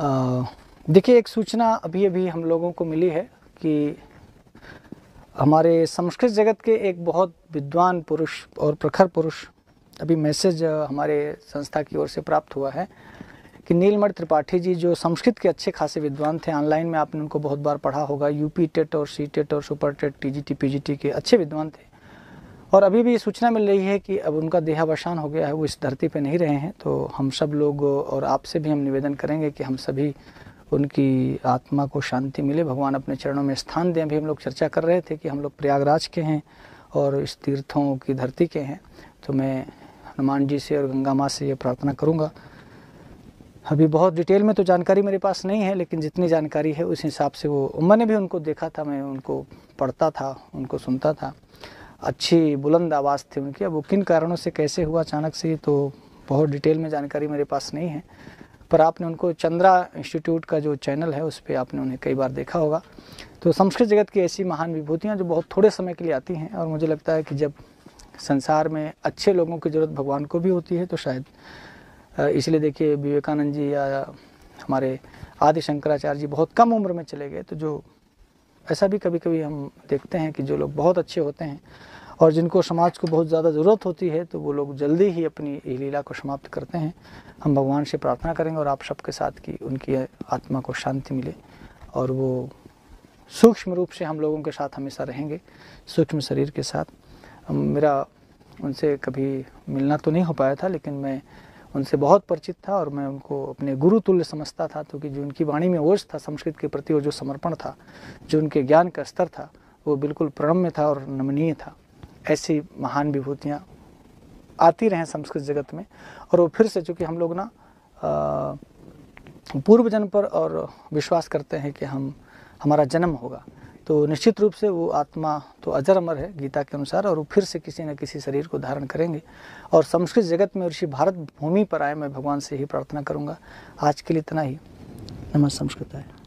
देखिए एक सूचना अभी अभी हम लोगों को मिली है कि हमारे संस्कृत जगत के एक बहुत विद्वान पुरुष और प्रखर पुरुष अभी मैसेज हमारे संस्था की ओर से प्राप्त हुआ है कि नीलमढ़ त्रिपाठी जी जो संस्कृत के अच्छे खासे विद्वान थे ऑनलाइन में आपने उनको बहुत बार पढ़ा होगा यूपी टेट और सी टेट और super TET T G T P G T के अच्छे विद्वान थे और अभी भी सूचना मिल रही है कि अब उनका देहावसान हो गया है वो इस धरती पर नहीं रहे हैं तो हम सब लोग और आपसे भी हम निवेदन करेंगे कि हम सभी उनकी आत्मा को शांति मिले भगवान अपने चरणों में स्थान दें अभी हम लोग चर्चा कर रहे थे कि हम लोग प्रयागराज के हैं और इस तीर्थों की धरती के हैं तो मैं हनुमान जी से और गंगा माँ से ये प्रार्थना करूँगा अभी बहुत डिटेल में तो जानकारी मेरे पास नहीं है लेकिन जितनी जानकारी है उस हिसाब से वो मैंने भी उनको देखा था मैं उनको पढ़ता था उनको सुनता था अच्छी बुलंद आवाज़ थी उनकी अब वो किन कारणों से कैसे हुआ अचानक से तो बहुत डिटेल में जानकारी मेरे पास नहीं है पर आपने उनको चंद्रा इंस्टीट्यूट का जो चैनल है उस पर आपने उन्हें कई बार देखा होगा तो संस्कृत जगत की ऐसी महान विभूतियाँ जो बहुत थोड़े समय के लिए आती हैं और मुझे लगता है कि जब संसार में अच्छे लोगों की ज़रूरत भगवान को भी होती है तो शायद इसलिए देखिए विवेकानंद जी या हमारे आदि शंकराचार्य जी बहुत कम उम्र में चले गए तो जो ऐसा भी कभी कभी हम देखते हैं कि जो लोग बहुत अच्छे होते हैं और जिनको समाज को बहुत ज़्यादा ज़रूरत होती है तो वो लोग जल्दी ही अपनी लीला को समाप्त करते हैं हम भगवान से प्रार्थना करेंगे और आप सबके साथ की उनकी आत्मा को शांति मिले और वो सूक्ष्म रूप से हम लोगों के साथ हमेशा रहेंगे सूक्ष्म शरीर के साथ मेरा उनसे कभी मिलना तो नहीं हो पाया था लेकिन मैं उनसे बहुत परिचित था और मैं उनको अपने गुरु तुल्य समझता था क्योंकि जो उनकी वाणी में ओझ था संस्कृत के प्रति और जो समर्पण था जो उनके ज्ञान का स्तर था वो बिल्कुल प्रणम्य था और नमनीय था ऐसी महान विभूतियाँ आती रहें संस्कृत जगत में और वो फिर से चूँकि हम लोग ना पूर्व जन्म पर और विश्वास करते हैं कि हम हमारा जन्म होगा तो निश्चित रूप से वो आत्मा तो अजर अमर है गीता के अनुसार और वो फिर से किसी न किसी शरीर को धारण करेंगे और संस्कृत जगत में ऋषि भारत भूमि पर आए मैं भगवान से ही प्रार्थना करूँगा आज के लिए इतना ही नमस्कार संस्कृत है